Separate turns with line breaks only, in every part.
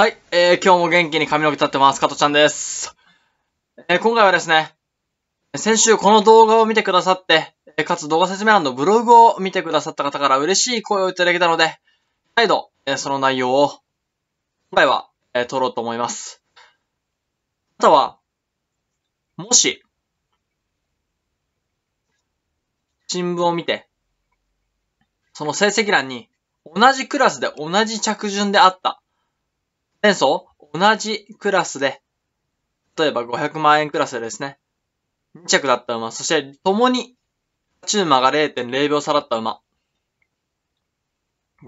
はい、えー、今日も元気に髪の毛立ってます。加藤ちゃんです。えー、今回はですね、先週この動画を見てくださって、かつ動画説明欄のブログを見てくださった方から嬉しい声をいただけたので、再度、えー、その内容を、今回は、えー、撮ろうと思います。あとは、もし、新聞を見て、その成績欄に、同じクラスで同じ着順であった年層同じクラスで、例えば500万円クラスでですね、2着だった馬、そして共に、チューマが0.0秒差だった馬。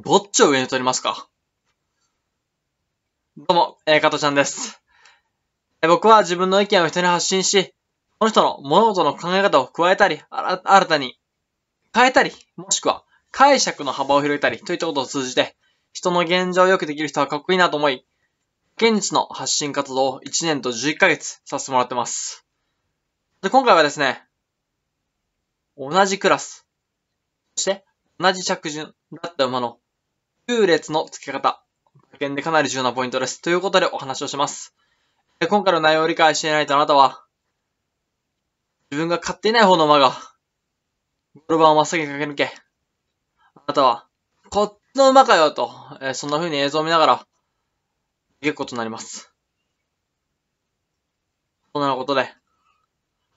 どっちを上に取りますかどうも、えー、加藤ちゃんです。えー、僕は自分の意見を人に発信し、その人の物事の考え方を加えたり、新たに変えたり、もしくは解釈の幅を広げたりといったことを通じて、人の現状をよくできる人はかっこいいなと思い、現地の発信活動を1年と11ヶ月させてもらってます。で、今回はですね、同じクラス、そして同じ着順だった馬の優劣の付け方、馬券でかなり重要なポイントです。ということでお話をします。で今回の内容を理解していないとあなたは、自分が買っていない方の馬が、ゴルバンを真っ先に駆け抜け、あなたは、こっちの馬かよと、えー、そんな風に映像を見ながら、結構となります。そんようなことで、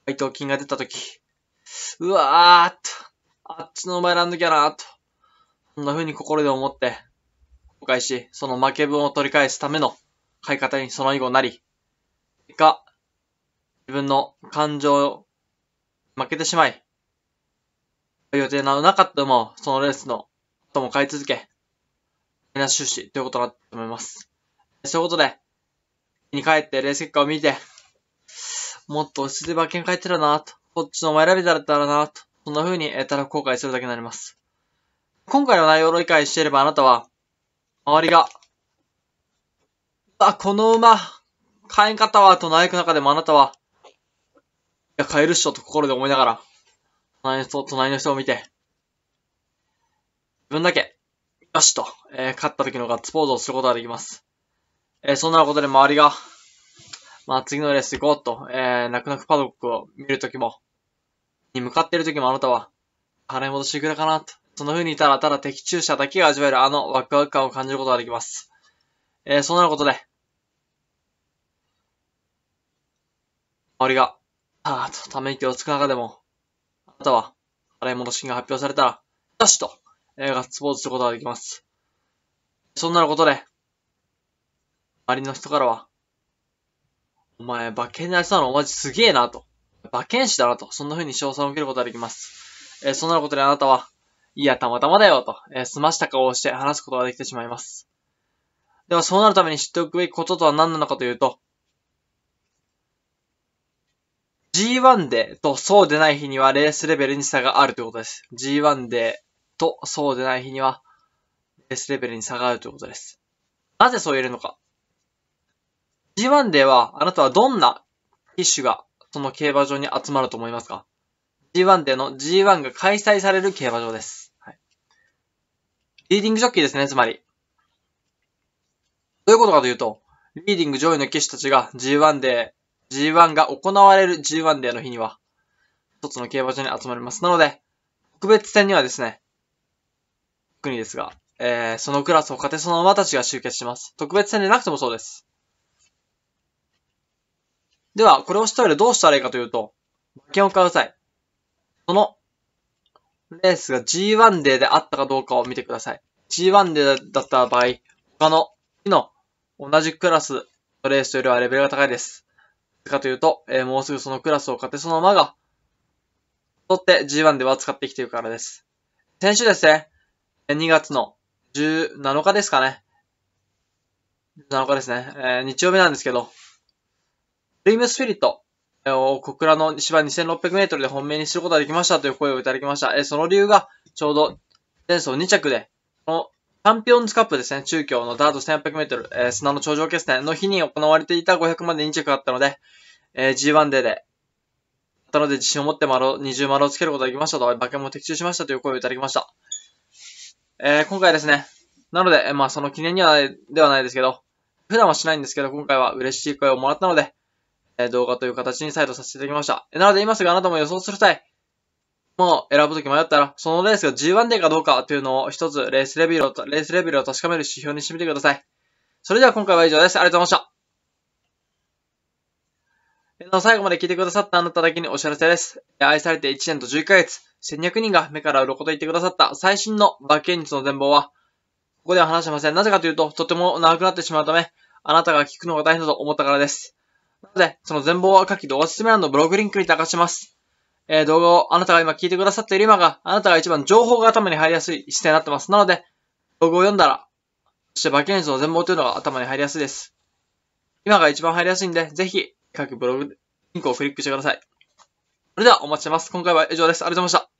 配当金が出たとき、うわーっと、あっちのお前らんどきゃなーと、そんな風に心で思って、後悔し、その負け分を取り返すための買い方にその以後なり、結果、自分の感情を負けてしまい、予定のなかったも、そのレースのとも買い続け、皆終始、ということだと思います。仕事で、に帰ってレース結果を見て、もっと落ち着いて馬券帰ってるなと、こっちのお前選びだったらなと、そんな風に、えたら後悔するだけになります。今回の内容を理解していればあなたは、周りが、あ、この馬、買えんかったわ、と嘆く中でもあなたは、いや、買えるっしょ、と心で思いながら、隣の人、隣の人を見て、自分だけ、よしと、えー、勝った時のガッツポーズをすることができます。えー、そんなことで周りが、まあ、次のレース行こうと、えー、泣く泣くパドックを見るときも、に向かっているときもあなたは、払い戻してくれかなと。その風にいたらただ的中者だけが味わえるあのワクワク感を感じることができます。えー、そんなことで、周りが、あーとため息をつく中でも、あなたは、払い戻しが発表されたら、よしと、えー、ガッツポーズすることができます。そんなことで、周りの人からは、お前、馬券になりそうなのマジすげえなと。馬券師だなと。そんな風に賞賛を受けることができます。えー、そんなことであなたは、いや、たまたまだよと、えー、済ました顔をして話すことができてしまいます。では、そうなるために知っておくべきこととは何なのかというと、G1 でとそうでない日にはレースレベルに差があるということです。G1 でとそうでない日にはレースレベルに差があるということです。なぜそう言えるのか。G1 では、あなたはどんな機種が、その競馬場に集まると思いますか ?G1 での G1 が開催される競馬場です。はい。リーディングジョッキーですね、つまり。どういうことかというと、リーディング上位の騎士たちが G1 で、G1 が行われる G1 デーの日には、一つの競馬場に集まります。なので、特別戦にはですね、国ですが、えー、そのクラスを勝てその馬たちが集結します。特別戦でなくてもそうです。では、これをしたらどうしたらいいかというと、馬券を買う際、そのレースが G1 デーであったかどうかを見てください。G1 デーだった場合、他の日の同じクラスのレースよりはレベルが高いです。かというと、えー、もうすぐそのクラスを勝てその馬が、取って G1 では使ってきているからです。先週ですね、2月の17日ですかね。7日ですね。えー、日曜日なんですけど、ドリームスピリットを小倉の芝2600メートルで本命にすることができましたという声をいただきました。えその理由が、ちょうど、前走2着で、このチャンピオンズカップですね、中京のダート1800メートル、えー、砂の頂上決戦の日に行われていた500まで2着あったので、えー、G1 デーで、あったので自信を持って丸20丸をつけることができましたと、馬券も的中しましたという声をいただきました。えー、今回ですね、なので、まあその記念にはではないですけど、普段はしないんですけど、今回は嬉しい声をもらったので、え動画という形に再度させていただきました。なので今すぐあなたも予想する際、もう選ぶとき迷ったら、そのレースが G1 でかどうかというのを一つレースレベルを、レースレベルを確かめる指標にしてみてください。それでは今回は以上です。ありがとうございました。最後まで聞いてくださったあなただけにお知らせです。愛されて1年と11ヶ月、1200人が目から鱗と言ってくださった最新の馬券率の全貌は、ここでは話してません。なぜかというと、とても長くなってしまうため、あなたが聞くのが大変だと思ったからです。なので、その全貌は下記動おすすめ欄のブログリンクに流します。えー、動画をあなたが今聞いてくださっている今が、あなたが一番情報が頭に入りやすい姿勢になってます。なので、動画を読んだら、そしてバケンズの全貌というのが頭に入りやすいです。今が一番入りやすいんで、ぜひ、各ブログ、リンクをクリックしてください。それではお待ちしてます。今回は以上です。ありがとうございました。